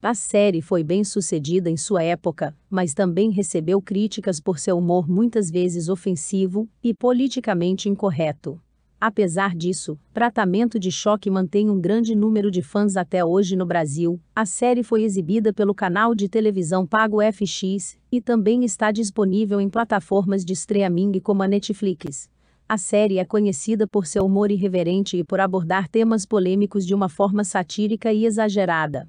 A série foi bem sucedida em sua época, mas também recebeu críticas por seu humor muitas vezes ofensivo e politicamente incorreto. Apesar disso, Tratamento de Choque mantém um grande número de fãs até hoje no Brasil. A série foi exibida pelo canal de televisão pago FX e também está disponível em plataformas de streaming como a Netflix. A série é conhecida por seu humor irreverente e por abordar temas polêmicos de uma forma satírica e exagerada.